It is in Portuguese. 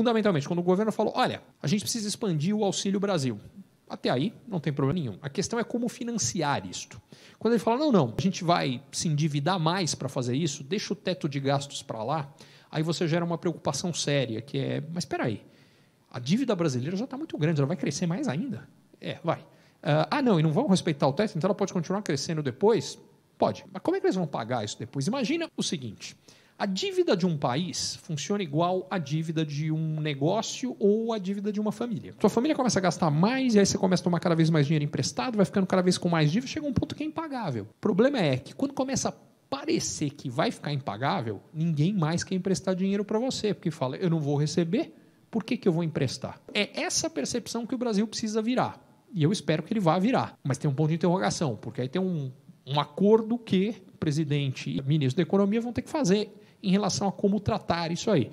fundamentalmente, quando o governo falou: olha, a gente precisa expandir o Auxílio Brasil. Até aí, não tem problema nenhum. A questão é como financiar isto. Quando ele fala, não, não, a gente vai se endividar mais para fazer isso, deixa o teto de gastos para lá, aí você gera uma preocupação séria, que é, mas espera aí, a dívida brasileira já está muito grande, ela vai crescer mais ainda? É, vai. Ah, ah, não, e não vão respeitar o teto, então ela pode continuar crescendo depois? Pode. Mas como é que eles vão pagar isso depois? Imagina o seguinte, a dívida de um país funciona igual à dívida de um negócio ou à dívida de uma família. Sua família começa a gastar mais, e aí você começa a tomar cada vez mais dinheiro emprestado, vai ficando cada vez com mais dívida, chega um ponto que é impagável. O problema é que quando começa a parecer que vai ficar impagável, ninguém mais quer emprestar dinheiro para você, porque fala, eu não vou receber, por que, que eu vou emprestar? É essa percepção que o Brasil precisa virar. E eu espero que ele vá virar. Mas tem um ponto de interrogação, porque aí tem um, um acordo que presidente e ministro da Economia vão ter que fazer em relação a como tratar isso aí.